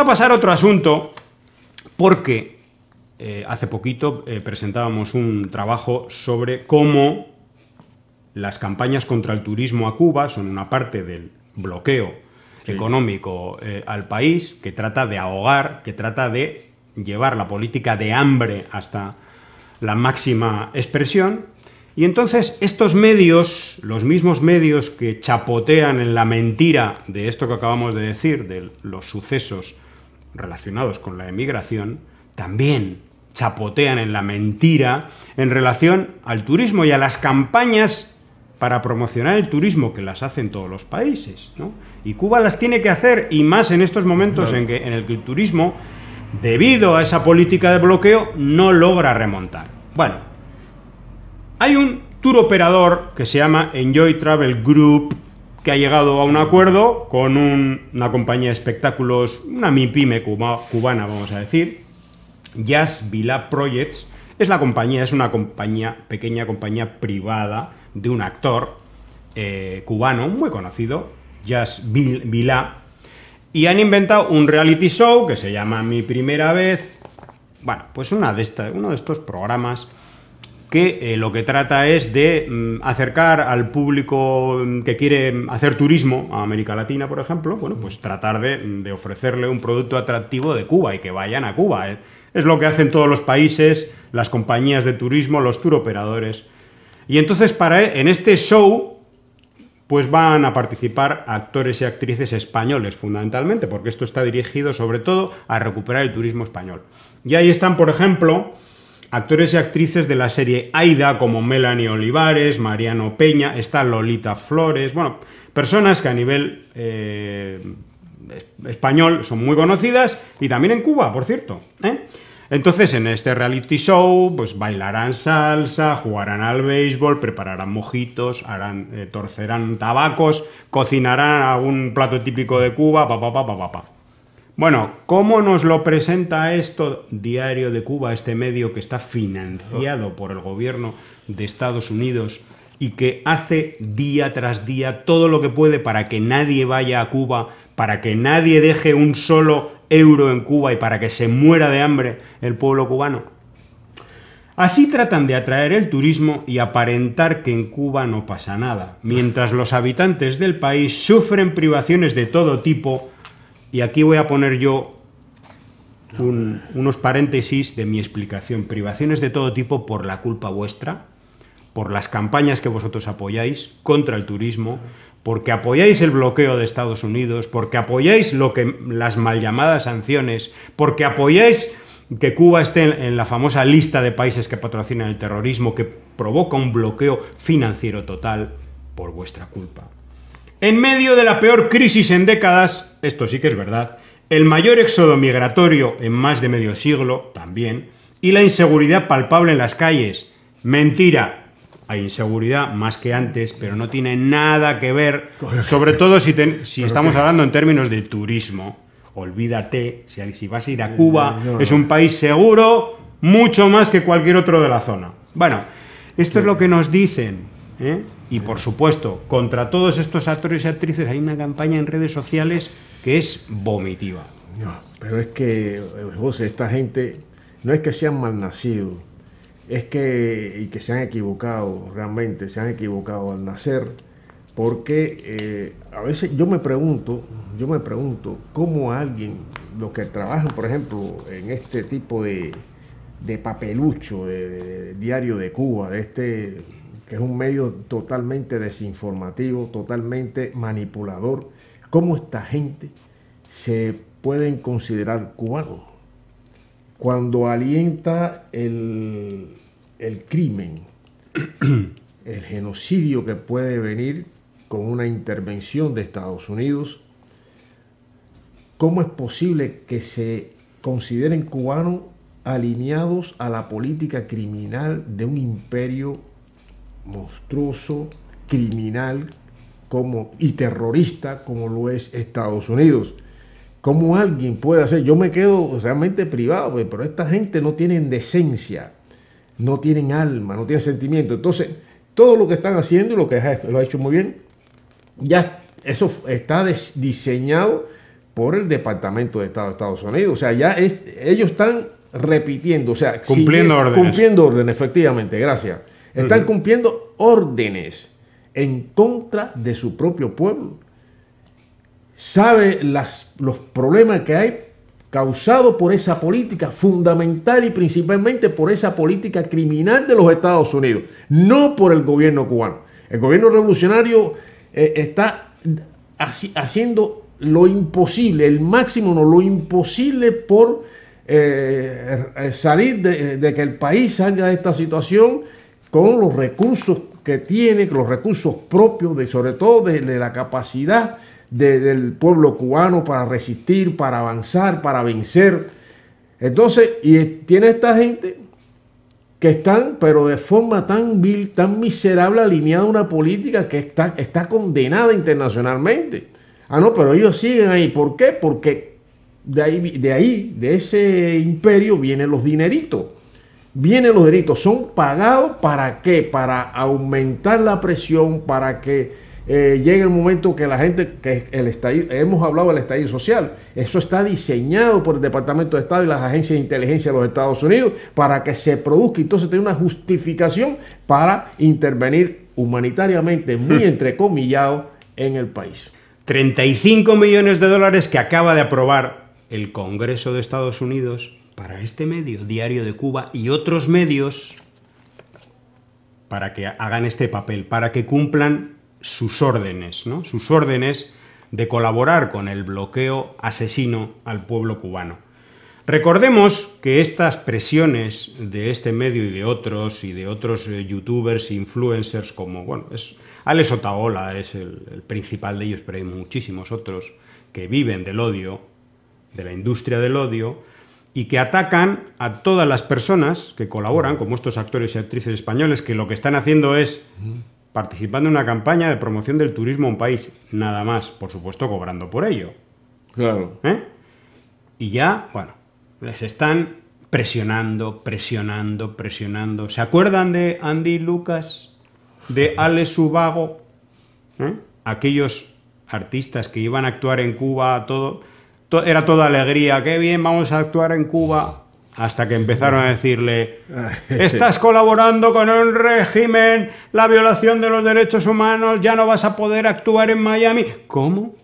a pasar otro asunto, porque eh, hace poquito eh, presentábamos un trabajo sobre cómo las campañas contra el turismo a Cuba son una parte del bloqueo económico eh, al país que trata de ahogar, que trata de llevar la política de hambre hasta la máxima expresión. Y entonces estos medios, los mismos medios que chapotean en la mentira de esto que acabamos de decir, de los sucesos relacionados con la emigración también chapotean en la mentira en relación al turismo y a las campañas para promocionar el turismo que las hacen todos los países. ¿no? Y Cuba las tiene que hacer, y más en estos momentos en, que, en el que el turismo, debido a esa política de bloqueo, no logra remontar. Bueno, hay un tour operador que se llama Enjoy Travel Group, que ha llegado a un acuerdo con una compañía de espectáculos, una MIPYME cubana, vamos a decir, Jazz Vila Projects. Es la compañía, es una compañía, pequeña compañía privada de un actor eh, cubano muy conocido, Jazz Vila, y han inventado un reality show que se llama Mi Primera Vez. Bueno, pues una de uno de estos programas que eh, lo que trata es de mm, acercar al público mm, que quiere mm, hacer turismo a América Latina, por ejemplo, bueno, pues tratar de, ofrecerle un producto atractivo de Cuba y que vayan a Cuba. ¿eh? Es lo que hacen todos los países, las compañías de turismo, los tour Y entonces para eh, en este show pues van a participar actores y actrices españoles fundamentalmente, porque esto está dirigido sobre todo a recuperar el turismo español. Y ahí están, por ejemplo, Actores y actrices de la serie Aida como Melanie Olivares, Mariano Peña, está Lolita Flores, bueno, personas que a nivel eh, español son muy conocidas y también en Cuba, por cierto. ¿eh? Entonces, en este reality show, pues bailarán salsa, jugarán al béisbol, prepararán mojitos, harán, eh, torcerán tabacos, cocinarán algún plato típico de Cuba, pa pa pa Pa, pa. Bueno, ¿cómo nos lo presenta esto Diario de Cuba, este medio que está financiado oh. por el gobierno de Estados Unidos y que hace día tras día todo lo que puede para que nadie vaya a Cuba, para que nadie deje un solo euro en Cuba y para que se muera de hambre el pueblo cubano? Así tratan de atraer el turismo y aparentar que en Cuba no pasa nada, mientras los habitantes del país sufren privaciones de todo tipo, y aquí voy a poner yo unos paréntesis de mi explicación. Privaciones de todo tipo por la culpa vuestra, por las campañas que vosotros apoyáis contra el turismo, porque apoyáis el bloqueo de Estados Unidos, porque apoyáis lo que, las mal llamadas sanciones, porque apoyáis que Cuba esté en la famosa lista de países que patrocinan el terrorismo, que provoca un bloqueo financiero total por vuestra culpa. En medio de la peor crisis en décadas, esto sí que es verdad, el mayor éxodo migratorio en más de medio siglo, también, y la inseguridad palpable en las calles. Mentira. Hay inseguridad más que antes, pero no tiene nada que ver, sobre todo si, estamos hablando en términos de turismo. Olvídate, si, vas a ir a Cuba, es un país seguro mucho más que cualquier otro de la zona. Bueno, esto es lo que nos dicen. ¿eh? Y por supuesto, contra todos estos actores y actrices hay una campaña en redes sociales que es vomitiva. pero es que, José, esta gente no es que sean malnacidos, es que, y que se han equivocado, realmente se han equivocado al nacer, porque eh, a veces yo me pregunto, yo me pregunto cómo alguien, los que trabajan, por ejemplo, en este tipo de, papelucho, de diario de Cuba, de este que es un medio totalmente desinformativo, totalmente manipulador, cómo esta gente se pueden considerar cubanos. Cuando alienta el, el crimen, el genocidio que puede venir con una intervención de Estados Unidos, ¿cómo es posible que se consideren cubanos alineados a la política criminal de un imperio monstruoso, criminal como, y terrorista como lo es Estados Unidos. ¿Cómo alguien puede hacer? Yo me quedo realmente privado, pues, pero esta gente no tiene decencia, no tienen alma, no tienen sentimiento. Entonces, todo lo que están haciendo y lo que lo ha hecho muy bien, ya eso está diseñado por el Departamento de Estado de Estados Unidos. O sea, ya ellos están repitiendo, o sea, cumpliendo orden Cumpliendo órdenes, efectivamente, gracias. Están cumpliendo órdenes en contra de su propio pueblo. Sabe las, los problemas que hay causados por esa política fundamental y principalmente por esa política criminal de los Estados Unidos, no por el gobierno cubano. El gobierno revolucionario eh, está haciendo lo imposible, el máximo no, lo imposible por eh, eh, salir de, que el país salga de esta situación con los recursos que tiene, los recursos propios, de, sobre todo de, la capacidad del pueblo cubano para resistir, para avanzar, para vencer. Entonces, y tiene esta gente que están, pero de forma tan vil, tan miserable, alineada a una política que está, está condenada internacionalmente. Ah, no, pero ellos siguen ahí. ¿Por qué? Porque de ahí, de ahí, de ese imperio, vienen los dineritos vienen los delitos, son pagados para qué? Para aumentar la presión, para que eh, llegue el momento que la gente, que el hemos hablado del estallido social, eso está diseñado por el Departamento de Estado y las agencias de inteligencia de los Estados Unidos para que se produzca, entonces tiene una justificación para intervenir humanitariamente, muy hmm. entrecomillado, en el país. 35 millones de dólares que acaba de aprobar el Congreso de Estados Unidos para este medio, Diario de Cuba y otros medios, para que hagan este papel, para que cumplan sus órdenes, ¿no? sus órdenes de colaborar con el bloqueo asesino al pueblo cubano. Recordemos que estas presiones de este medio y de otros, y de otros eh, youtubers, influencers, como, bueno, es Alex Otaola es el principal de ellos, pero hay muchísimos otros que viven del odio, de la industria del odio, y que atacan a todas las personas que colaboran, como estos actores y actrices españoles, que lo que están haciendo es participando en una campaña de promoción del turismo en un país, nada más, por supuesto cobrando por ello. Claro. ¿Eh? Y ya, bueno, les están presionando, presionando, presionando. ¿Se acuerdan de Andy Lucas? ¿De Ale Subago? ¿Eh? Aquellos artistas que iban a actuar en Cuba, todo era toda alegría, qué bien, vamos a actuar en Cuba. Hasta que empezaron a decirle, estás colaborando con un régimen, la violación de los derechos humanos, ya no vas a poder actuar en Miami. ¿Cómo?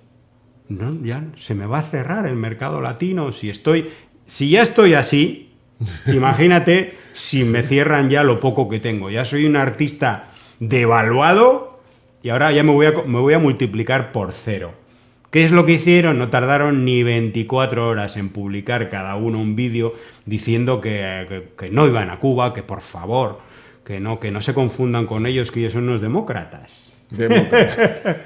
No, ya se me va a cerrar el mercado latino si estoy, si ya estoy así, imagínate si me cierran ya lo poco que tengo. Ya soy un artista devaluado y ahora ya me voy me voy a multiplicar por cero. ¿Qué es lo que hicieron? No tardaron ni 24 horas en publicar cada uno un vídeo diciendo que, no iban a Cuba, que por favor, que no, que no se confundan con ellos, que ellos son unos demócratas. Demócratas.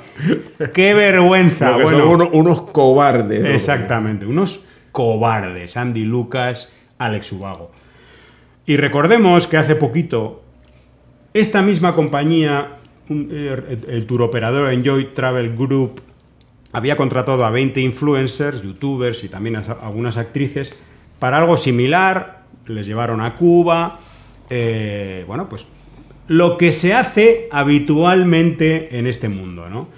Qué vergüenza. unos, cobardes. Exactamente, unos cobardes. Andy Lucas, Alex Ubago. Y recordemos que hace poquito esta misma compañía, eh, el, el turoperador Enjoy Travel Group, había contratado a 20 influencers, youtubers y también algunas actrices para algo similar, les llevaron a Cuba, eh, bueno, pues lo que se hace habitualmente en este mundo, ¿no?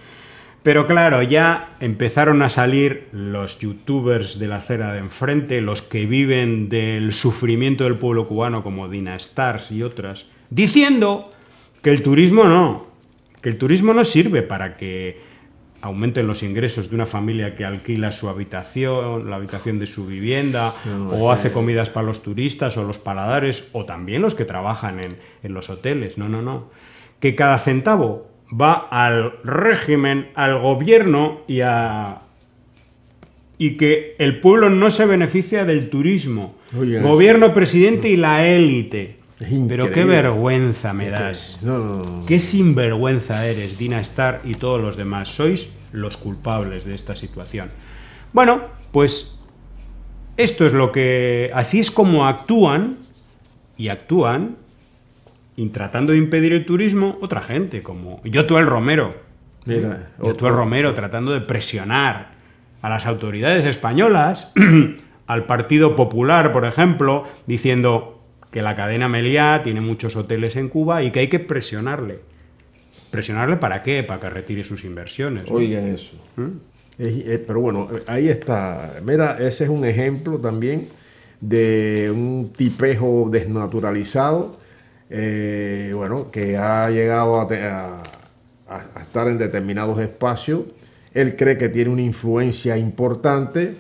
Pero claro, ya empezaron a salir los youtubers de la acera de enfrente, los que viven del sufrimiento del pueblo cubano como Dina Stars y otras, diciendo que el turismo no, que el turismo no sirve para que Aumenten los ingresos de una familia que alquila su habitación, la habitación de su vivienda, o hace comidas para los turistas o los paladares, o también los que trabajan en, los hoteles. No, no, no. Que cada centavo va al régimen, al gobierno y a, y que el pueblo no se beneficia del turismo. Gobierno, presidente y la élite. Pero qué vergüenza me das. Qué sinvergüenza eres, Dina Star y todos los demás. Sois los culpables de esta situación. Bueno, pues esto es lo que. Así es como actúan y actúan y tratando de impedir el turismo otra gente, como el Romero. Mira, el Romero tratando de presionar a las autoridades españolas, al Partido Popular, por ejemplo, diciendo que la cadena Meliá tiene muchos hoteles en Cuba y que hay que presionarle. ¿Presionarle para qué? Para que retire sus inversiones. oiga Oigan eso. ¿Mm? Eh, pero bueno, ahí está. Mira, ese es un ejemplo también de un tipejo desnaturalizado, eh, bueno, que ha llegado a estar en determinados espacios. Él cree que tiene una influencia importante,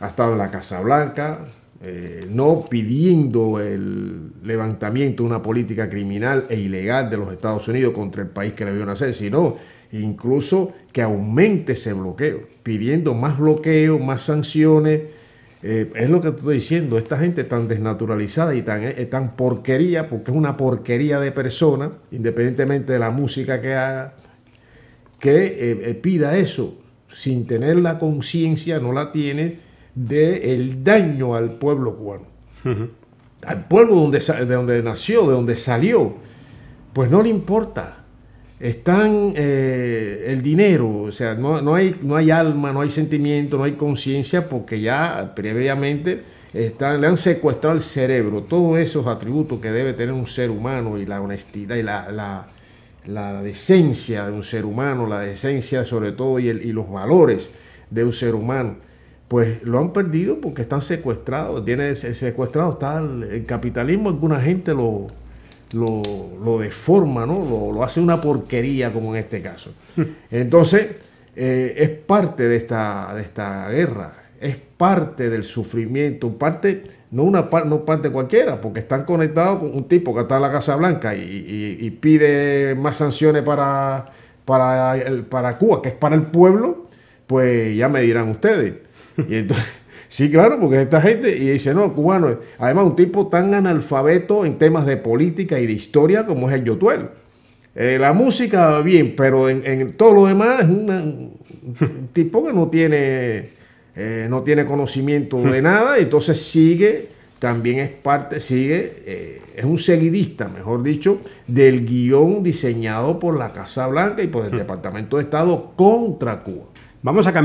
ha estado en la Casa Blanca, eh, no pidiendo el levantamiento de una política criminal e ilegal de los Estados Unidos contra el país que le vio nacer, sino incluso que aumente ese bloqueo, pidiendo más bloqueo, más sanciones. Eh, es lo que estoy diciendo, esta gente tan desnaturalizada y tan, eh, tan porquería, porque es una porquería de persona, independientemente de la música que haga, que pida eso sin tener la conciencia, no la tiene, del daño al pueblo cubano, al pueblo donde, de donde nació, de donde salió, pues no le importa. Están eh, el dinero, o sea, no, hay, no hay alma, no hay sentimiento, no hay conciencia, porque ya previamente están, le han secuestrado el cerebro, todos esos atributos que debe tener un ser humano y la honestidad y la, decencia de un ser humano, la decencia sobre todo y, el, y los valores de un ser humano pues lo han perdido porque están secuestrados. Tiene secuestrado está el, capitalismo, alguna gente lo, lo, lo deforma, ¿no? Lo, hace una porquería, como en este caso. Entonces, eh, es parte de esta, esta guerra, es parte del sufrimiento, parte, no una no parte cualquiera, porque están conectados con un tipo que está en la Casa Blanca y, pide más sanciones para, para, para Cuba, que es para el pueblo, pues ya me dirán ustedes. Y entonces, sí, claro, porque esta gente, y dice, no, cubano, además un tipo tan analfabeto en temas de política y de historia como es el Yotuel. Eh, la música, bien, pero en, en todo lo demás es un tipo que no tiene, eh, no tiene conocimiento de nada, entonces sigue, también es parte, sigue, eh, es un seguidista, mejor dicho, del guión diseñado por la Casa Blanca y por el mm. Departamento de Estado contra Cuba. Vamos a cambiar.